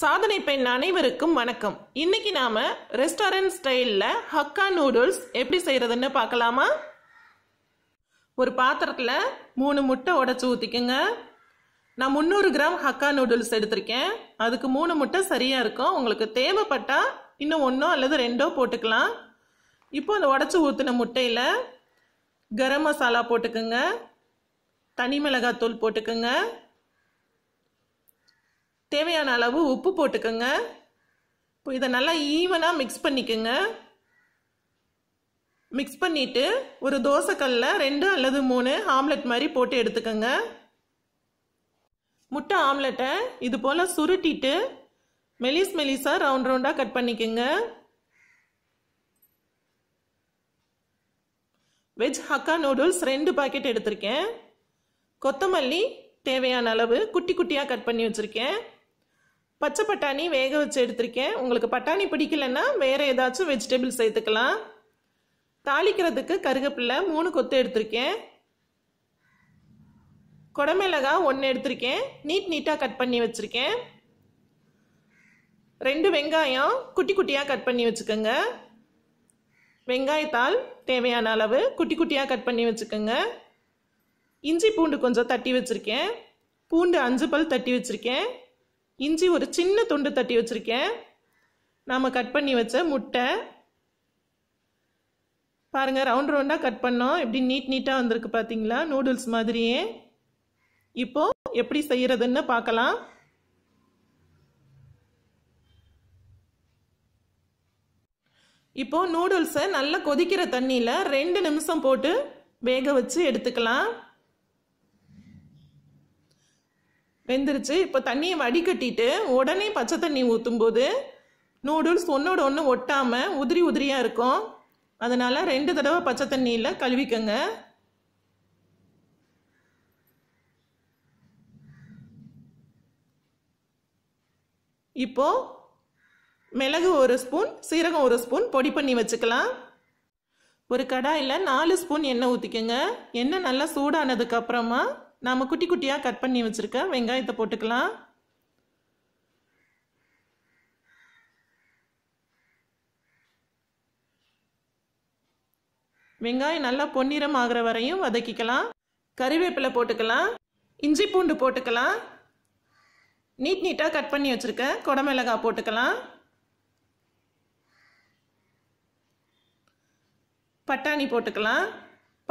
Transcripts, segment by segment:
சாதனை பெண் அனைவருக்கும் வணக்கம் இன்னைக்கு நாம ரெஸ்டாரண்ட் ஸ்டைலில் ஹக்கா நூடுல்ஸ் எப்படி செய்யறதுன்னு பார்க்கலாமா ஒரு பாத்திரத்தில் மூணு முட்டை உடச்சி ஊற்றிக்குங்க நான் முந்நூறு கிராம் ஹக்கா நூடுல்ஸ் எடுத்திருக்கேன் அதுக்கு மூணு முட்டை சரியாக இருக்கும் உங்களுக்கு தேவைப்பட்டா இன்னும் ஒன்றோ அல்லது ரெண்டோ போட்டுக்கலாம் இப்போ அந்த உடச்சி ஊற்றின முட்டையில் கரம் மசாலா போட்டுக்கோங்க தனி தூள் போட்டுக்கோங்க தேவையான அளவு உப்பு போட்டுக்கோங்க இப்போ இதை நல்லா ஈவனாக மிக்ஸ் பண்ணிக்கோங்க மிக்ஸ் பண்ணிவிட்டு ஒரு தோசைக்கல்ல ரெண்டு அல்லது மூணு ஆம்லெட் மாதிரி போட்டு எடுத்துக்கோங்க முட்டை ஆம்லெட்டை இது போல் சுருட்டிட்டு மெலிஸ் மெலிஸாக ரவுண்ட் ரவுண்டாக கட் பண்ணிக்கோங்க வெஜ் ஹக்கா நூடுல்ஸ் ரெண்டு பாக்கெட் எடுத்திருக்கேன் கொத்தமல்லி தேவையான அளவு குட்டி குட்டியாக கட் பண்ணி வச்சுருக்கேன் பச்சை பட்டாணி வேக வச்சு எடுத்திருக்கேன் உங்களுக்கு பட்டாணி பிடிக்கலன்னா வேறு ஏதாச்சும் வெஜிடபிள்ஸ் சேர்த்துக்கலாம் தாளிக்கிறதுக்கு கருகப்பில்லை மூணு கொத்து எடுத்திருக்கேன் கொடமிளகா ஒன்று எடுத்திருக்கேன் நீட் நீட்டாக கட் பண்ணி வச்சுருக்கேன் ரெண்டு வெங்காயம் குட்டி குட்டியாக கட் பண்ணி வச்சுக்கோங்க வெங்காயத்தால் தேவையான அளவு குட்டி குட்டியாக கட் பண்ணி வச்சுக்கோங்க இஞ்சி பூண்டு கொஞ்சம் தட்டி வச்சுருக்கேன் பூண்டு அஞ்சு பல் தட்டி வச்சுருக்கேன் இஞ்சி ஒரு சின்ன துண்டு தட்டி வச்சுருக்கேன் நாம் கட் பண்ணி வச்ச முட்டை பாருங்கள் ரவுண்ட் ரவுண்டாக கட் பண்ணோம் எப்படி நீட் நீட்டாக வந்திருக்கு பார்த்தீங்களா நூடுல்ஸ் மாதிரியே இப்போது எப்படி செய்கிறதுன்னு பார்க்கலாம் இப்போது நூடுல்ஸை நல்லா கொதிக்கிற தண்ணியில் ரெண்டு நிமிஷம் போட்டு வேக வச்சு எடுத்துக்கலாம் வெந்துருச்சு இப்போ தண்ணியை வடிகட்டிட்டு உடனே பச்சை தண்ணி ஊற்றும் போது நூடுல்ஸ் ஒன்றோட ஒன்று ஒட்டாமல் உதிரி உதிரியாக இருக்கும் அதனால் ரெண்டு தடவை பச்சை தண்ணியில் கழுவிக்கங்க இப்போ மிளகு ஒரு ஸ்பூன் சீரகம் ஒரு ஸ்பூன் பொடி பண்ணி வச்சுக்கலாம் ஒரு கடாயில் நாலு ஸ்பூன் எண்ணெய் ஊற்றிக்கோங்க எண்ணெய் நல்லா சூடானதுக்கப்புறமா நாம் குட்டி குட்டியாக கட் பண்ணி வச்சுருக்க வெங்காயத்தை போட்டுக்கலாம் வெங்காயம் நல்லா பொன்னிறம் ஆகிற வரையும் வதக்கிக்கலாம் கறிவேப்பிலை போட்டுக்கலாம் இஞ்சி பூண்டு போட்டுக்கலாம் நீட் நீட்டாக கட் பண்ணி வச்சுருக்கேன் குடமிளகாய் போட்டுக்கலாம் பட்டாணி போட்டுக்கலாம்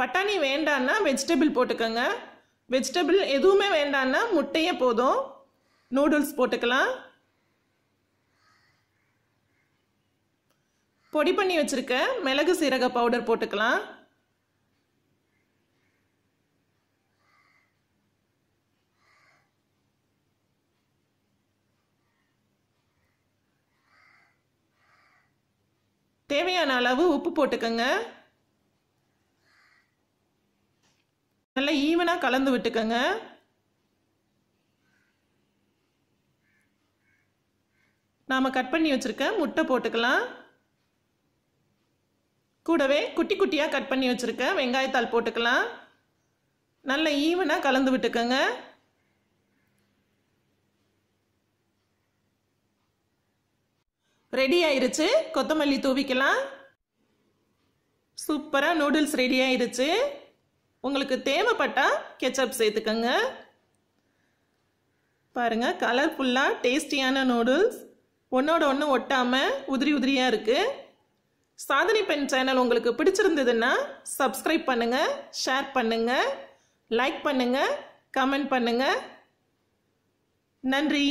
பட்டாணி வேண்டான்னா வெஜிடபிள் போட்டுக்கோங்க வெஜிடபிள் எதுவுமே வேண்டான்னா முட்டையே போதும் நூடுல்ஸ் போட்டுக்கலாம் பொடி பண்ணி வச்சுருக்க மிளகு சீரக பவுடர் போட்டுக்கலாம் தேவையான அளவு உப்பு போட்டுக்கோங்க நல்லா ஈவனாக கலந்து விட்டுக்கங்க நாம் கட் பண்ணி வச்சுருக்க முட்டை போட்டுக்கலாம் கூடவே குட்டி குட்டியாக கட் பண்ணி வச்சுருக்க வெங்காயத்தால் போட்டுக்கலாம் நல்ல ஈவனாக கலந்து விட்டுக்கோங்க ரெடி ஆயிருச்சு கொத்தமல்லி தூவிக்கலாம் சூப்பராக நூடுல்ஸ் ரெடி ஆயிருச்சு உங்களுக்கு தேவைப்பட்டால் கெச்சப் சேர்த்துக்கோங்க பாருங்கள் கலர்ஃபுல்லாக டேஸ்டியான நூடுல்ஸ் ஒன்றோட ஒன்று ஒட்டாமல் உதிரி உதிரியாக இருக்குது சாதனை பெண் சேனல் உங்களுக்கு பிடிச்சிருந்ததுன்னா சப்ஸ்கிரைப் பண்ணுங்கள் ஷேர் பண்ணுங்கள் லைக் பண்ணுங்கள் கமெண்ட் பண்ணுங்கள் நன்றி